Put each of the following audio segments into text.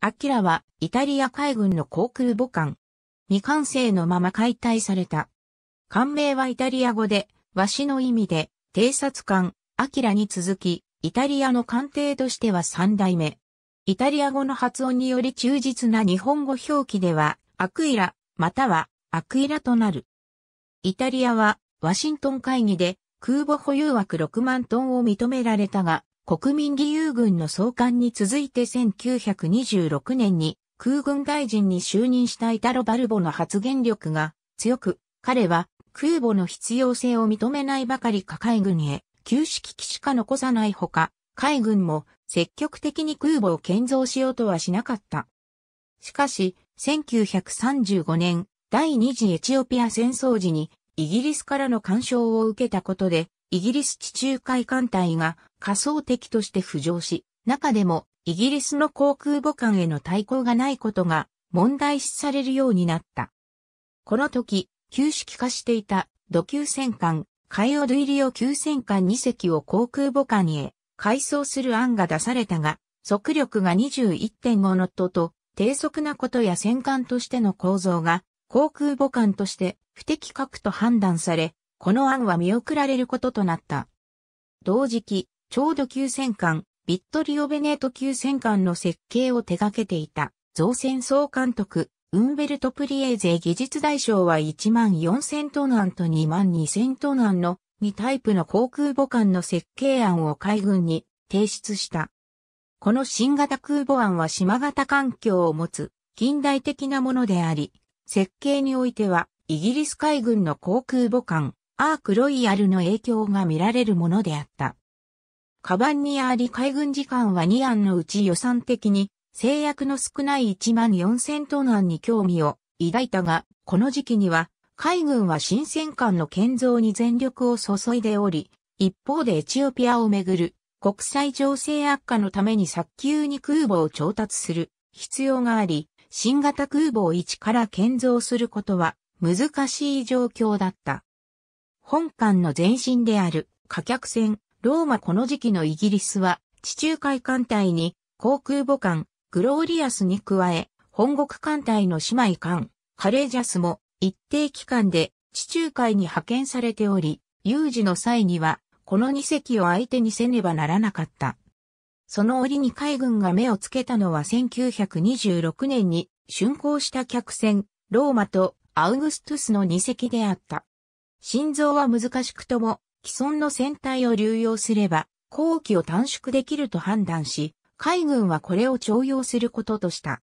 アキラはイタリア海軍の航空母艦。未完成のまま解体された。艦名はイタリア語で、わしの意味で、偵察艦、アキラに続き、イタリアの艦艇としては三代目。イタリア語の発音により忠実な日本語表記では、アクイラ、または、アクイラとなる。イタリアは、ワシントン会議で、空母保有枠6万トンを認められたが、国民義勇軍の総監に続いて1926年に空軍大臣に就任したイタロ・バルボの発言力が強く、彼は空母の必要性を認めないばかりか海軍へ旧式機しか残さないほか、海軍も積極的に空母を建造しようとはしなかった。しかし、1935年、第二次エチオピア戦争時にイギリスからの干渉を受けたことで、イギリス地中海艦隊が仮想敵として浮上し、中でもイギリスの航空母艦への対抗がないことが問題視されるようになった。この時、旧式化していた土球戦艦、カイオドゥイリオ級戦艦2隻を航空母艦へ改装する案が出されたが、速力が21.5ノットと低速なことや戦艦としての構造が航空母艦として不適格と判断され、この案は見送られることとなった。同時期、ちょうど戦艦、ビットリオベネート急戦艦の設計を手掛けていた、造船総監督、ウンベルト・プリエーゼ技術大賞は1万4000トン案と2万2000トン案の2タイプの航空母艦の設計案を海軍に提出した。この新型空母案は島型環境を持つ近代的なものであり、設計においてはイギリス海軍の航空母艦アークロイヤルの影響が見られるものであった。カバンにあり海軍時間は2案のうち予算的に制約の少ない1万4000トン案に興味を抱いたが、この時期には海軍は新戦艦の建造に全力を注いでおり、一方でエチオピアをめぐる国際情勢悪化のために早急に空母を調達する必要があり、新型空母を一から建造することは難しい状況だった。本館の前身である貨客船、ローマこの時期のイギリスは、地中海艦隊に航空母艦、グローリアスに加え、本国艦隊の姉妹艦、カレージャスも一定期間で地中海に派遣されており、有事の際には、この2隻を相手にせねばならなかった。その折に海軍が目をつけたのは1926年に竣工した客船、ローマとアウグストゥスの2隻であった。心臓は難しくとも、既存の船体を流用すれば、工期を短縮できると判断し、海軍はこれを徴用することとした。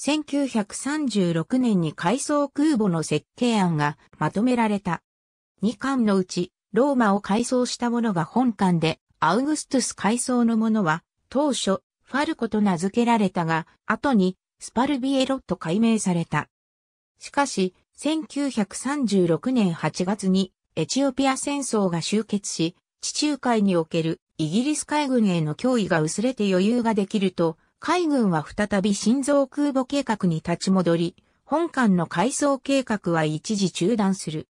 1936年に海藻空母の設計案がまとめられた。2巻のうち、ローマを改装したものが本艦で、アウグストゥス改装のものは、当初、ファルコと名付けられたが、後に、スパルビエロと改名された。しかし、1936年8月にエチオピア戦争が終結し、地中海におけるイギリス海軍への脅威が薄れて余裕ができると、海軍は再び心臓空母計画に立ち戻り、本艦の改装計画は一時中断する。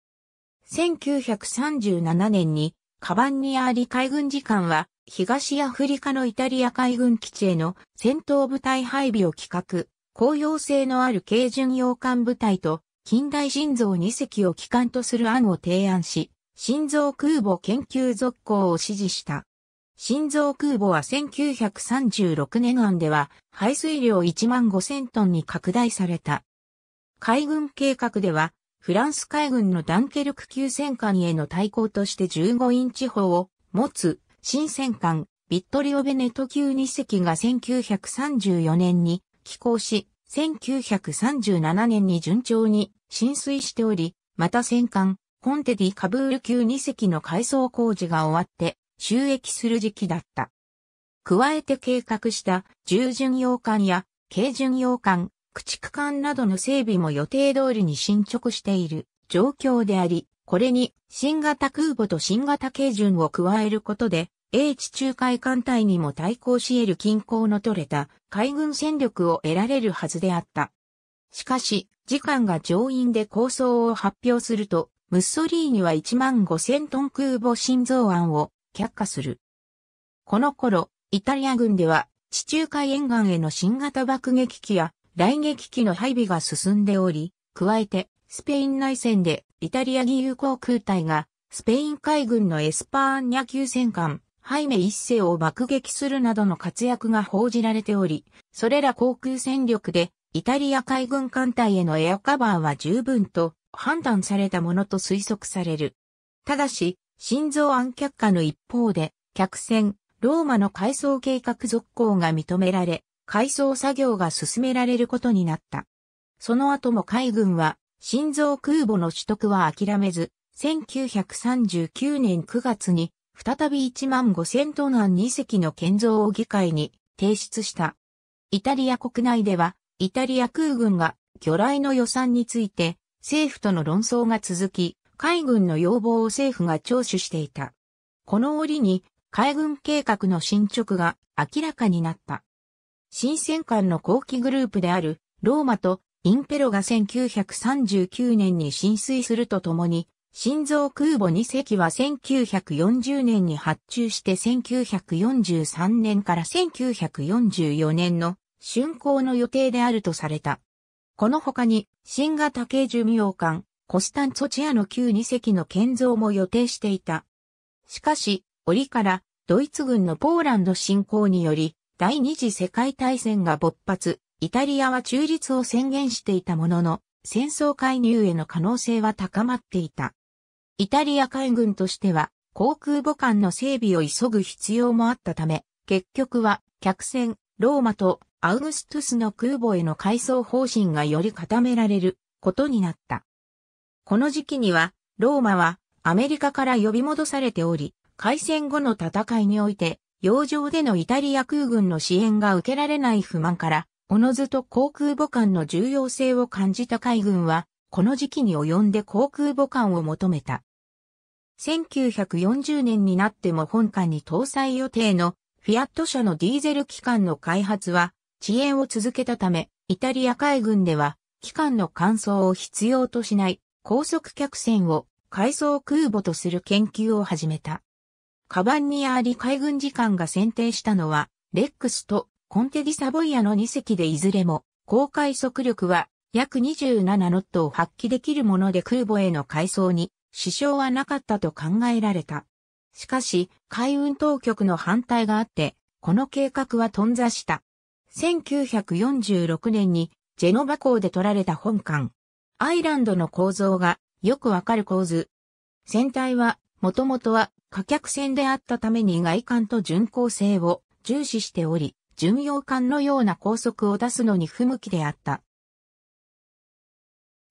1937年に、カバンニアーリ海軍次官は、東アフリカのイタリア海軍基地への戦闘部隊配備を企画、公用性のある軽巡洋艦部隊と近代心臓2隻を機関とする案を提案し、心臓空母研究続行を指示した。心臓空母は1936年案では排水量1万5000トンに拡大された。海軍計画では、フランス海軍のダンケルク級戦艦への対抗として15インチ砲を持つ新戦艦ビットリオベネト級2隻が1934年に寄港し、1937年に順調に浸水しており、また戦艦、コンテディカブール級2隻の改装工事が終わって収益する時期だった。加えて計画した従巡洋艦や軽巡洋艦、駆逐艦などの整備も予定通りに進捗している状況であり、これに新型空母と新型軽巡を加えることで、英地中海艦隊にも対抗し得る均衡の取れた海軍戦力を得られるはずであった。しかし、時間が上院で構想を発表すると、ムッソリーニは1万5000トン空母心臓案を却下する。この頃、イタリア軍では地中海沿岸への新型爆撃機や雷撃機の配備が進んでおり、加えてスペイン内戦でイタリア義勇航空隊がスペイン海軍のエスパーニャ級戦艦ハイメ一世を爆撃するなどの活躍が報じられており、それら航空戦力でイタリア海軍艦隊へのエアカバーは十分と判断されたものと推測される。ただし、心臓暗却下の一方で、客船、ローマの改装計画続行が認められ、改装作業が進められることになった。その後も海軍は、心臓空母の取得は諦めず、1939年9月に、再び1万5000トン案2隻の建造を議会に提出した。イタリア国内では、イタリア空軍が魚雷の予算について政府との論争が続き、海軍の要望を政府が聴取していた。この折に海軍計画の進捗が明らかになった。新戦艦の後期グループであるローマとインペロが1939年に浸水するとともに、心臓空母2隻は1940年に発注して1943年から1944年の竣工の予定であるとされた。この他に、新型軽巡洋艦、コスタンツォチアの旧2隻の建造も予定していた。しかし、折からドイツ軍のポーランド侵攻により、第二次世界大戦が勃発、イタリアは中立を宣言していたものの、戦争介入への可能性は高まっていた。イタリア海軍としては、航空母艦の整備を急ぐ必要もあったため、結局は、客船、ローマとアウグストゥスの空母への改装方針がより固められることになった。この時期には、ローマはアメリカから呼び戻されており、開戦後の戦いにおいて、洋上でのイタリア空軍の支援が受けられない不満から、おのずと航空母艦の重要性を感じた海軍は、この時期に及んで航空母艦を求めた。1940年になっても本艦に搭載予定のフィアット社のディーゼル機関の開発は遅延を続けたため、イタリア海軍では、機関の乾燥を必要としない高速客船を海藻空母とする研究を始めた。カバンにあり海軍次官が選定したのは、レックスとコンテディサボイアの2隻でいずれも、高海速力は約27ノットを発揮できるもので空母への改装に支障はなかったと考えられた。しかし、海運当局の反対があって、この計画は頓挫した。1946年にジェノバ港で取られた本館。アイランドの構造がよくわかる構図。船体は、もともとは貨客船であったために外観と巡航性を重視しており、巡洋艦のような高速を出すのに不向きであった。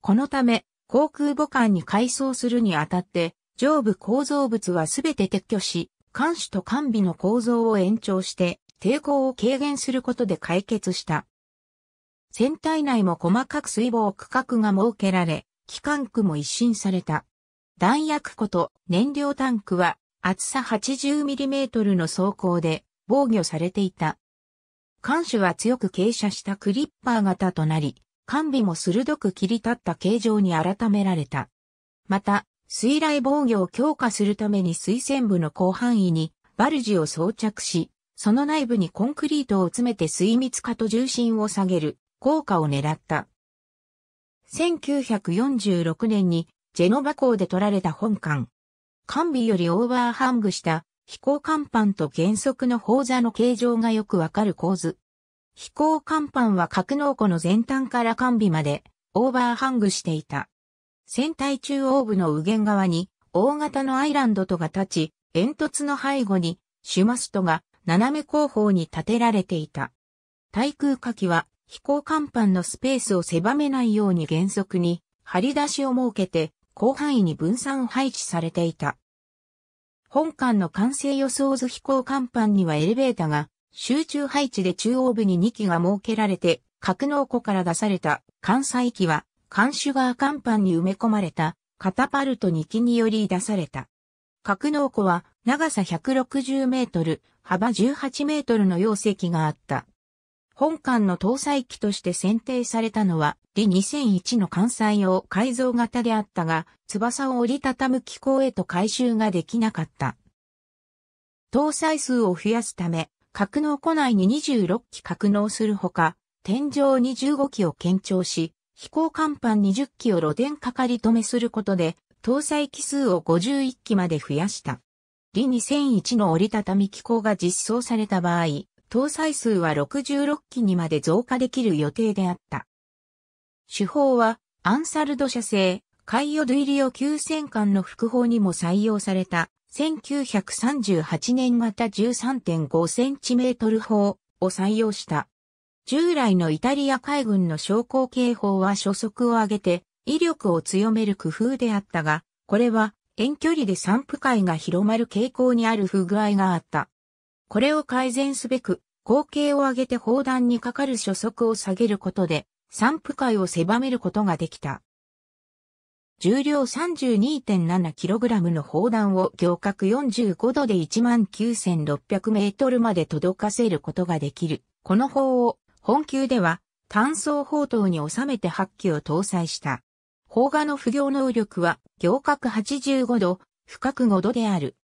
このため、航空母艦に改装するにあたって、上部構造物はすべて撤去し、艦首と艦尾の構造を延長して、抵抗を軽減することで解決した。船体内も細かく水防区画が設けられ、機関区も一新された。弾薬庫と燃料タンクは厚さ 80mm の装甲で防御されていた。艦首は強く傾斜したクリッパー型となり、艦尾も鋭く切り立った形状に改められた。また、水雷防御を強化するために水線部の広範囲にバルジを装着し、その内部にコンクリートを詰めて水密化と重心を下げる効果を狙った。1946年にジェノバ港で取られた本艦。艦尾よりオーバーハングした飛行甲板と原則の砲座の形状がよくわかる構図。飛行甲板は格納庫の前端から艦尾までオーバーハングしていた。船体中央部の右舷側に大型のアイランドとが立ち、煙突の背後にシュマストが斜め後方に建てられていた。対空火器は飛行甲板のスペースを狭めないように原則に張り出しを設けて広範囲に分散配置されていた。本館の完成予想図飛行甲板にはエレベーターが集中配置で中央部に2機が設けられて格納庫から出された関西機は、カ守シュガー甲板に埋め込まれたカタパルト2機により出された。格納庫は長さ160メートル、幅18メートルの容積があった。本館の搭載機として選定されたのは、リ2001の関西用改造型であったが、翼を折りたたむ機構へと回収ができなかった。搭載数を増やすため、格納庫内に26機格納するほか、天井に15機を検調し、飛行甲板20機を露電かかり止めすることで、搭載機数を51機まで増やした。リ2001の折りたたみ機構が実装された場合、搭載数は66機にまで増加できる予定であった。手法は、アンサルド社製、カイオドゥイリオ9000の副砲にも採用された、1938年型1 3 5トル砲を採用した。従来のイタリア海軍の昇降警報は初速を上げて威力を強める工夫であったが、これは遠距離で散布会が広まる傾向にある不具合があった。これを改善すべく、口径を上げて砲弾にかかる初速を下げることで、散布会を狭めることができた。重量 32.7kg の砲弾を行角45度で19,600メートルまで届かせることができる。この砲を本級では単装砲塔に収めて8機を搭載した。砲画の不行能力は行角85度、不角5度である。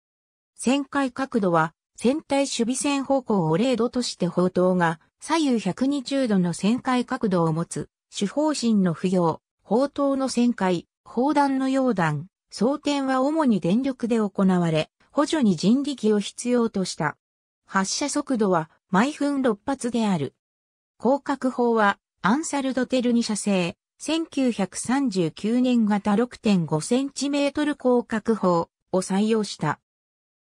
旋回角度は、船体守備線方向を0度として砲塔が左右120度の旋回角度を持つ、主砲身の不行、砲塔の旋回、砲弾の溶弾、装填は主に電力で行われ、補助に人力を必要とした。発射速度は毎分6発である。広角砲はアンサルドテルニ射程。1939年型 6.5cm 広角砲を採用した。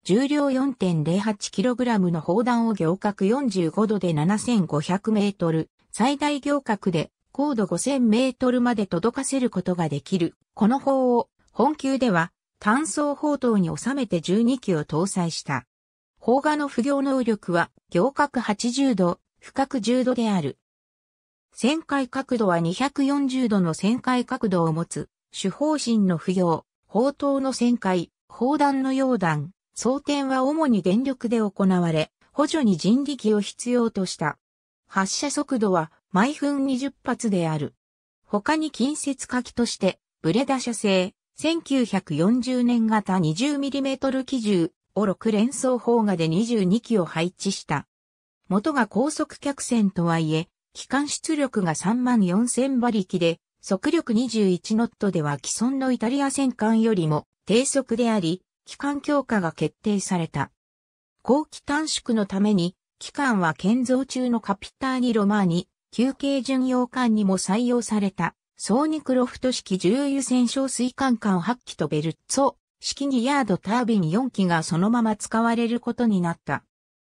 重量 4.08kg の砲弾を行角45度で7500メートル、最大行角で高度5000メートルまで届かせることができる。この砲を本級では単装砲塔に収めて12機を搭載した。砲画の不行能力は行角80度、深く10度である。旋回角度は240度の旋回角度を持つ、主方針の不要、砲塔の旋回、砲弾の溶弾、装填は主に電力で行われ、補助に人力を必要とした。発射速度は毎分20発である。他に近接火器として、ブレダ社製、1940年型 20mm 機銃、を6連装砲画で22機を配置した。元が高速客船とはいえ、機関出力が3万4000馬力で、速力21ノットでは既存のイタリア戦艦よりも低速であり、機関強化が決定された。後期短縮のために、機関は建造中のカピターニ・ロマーニ、休憩巡洋艦にも採用された、ソーニクロフト式重油戦勝水管艦8機とベルッツォ式ギヤードタービン4機がそのまま使われることになった。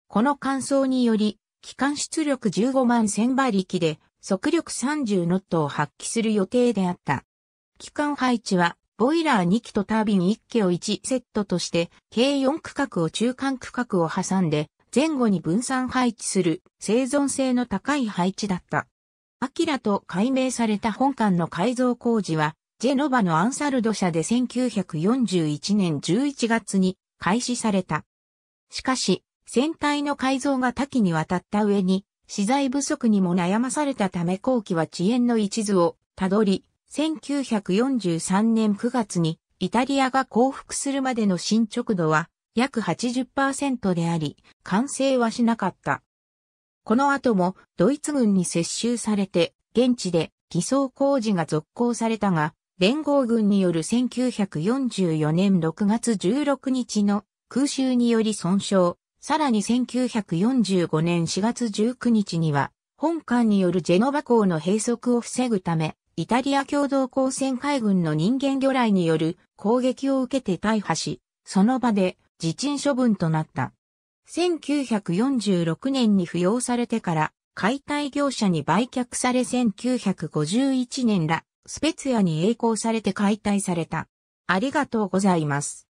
この感想により、機関出力15万1000馬力で速力30ノットを発揮する予定であった。機関配置は、ボイラー2機とタービン1機を1セットとして、計4区画を中間区画を挟んで、前後に分散配置する生存性の高い配置だった。アキラと改名された本館の改造工事は、ジェノバのアンサルド社で1941年11月に開始された。しかし、船体の改造が多岐にわたった上に、資材不足にも悩まされたため後期は遅延の一途をたどり、1943年9月にイタリアが降伏するまでの進捗度は約80%であり、完成はしなかった。この後もドイツ軍に接収されて、現地で偽装工事が続行されたが、連合軍による1944年6月16日の空襲により損傷、さらに1945年4月19日には、本艦によるジェノバ港の閉塞を防ぐため、イタリア共同公戦海軍の人間魚雷による攻撃を受けて大破し、その場で自陳処分となった。1946年に扶養されてから解体業者に売却され1951年らスペツヤに栄光されて解体された。ありがとうございます。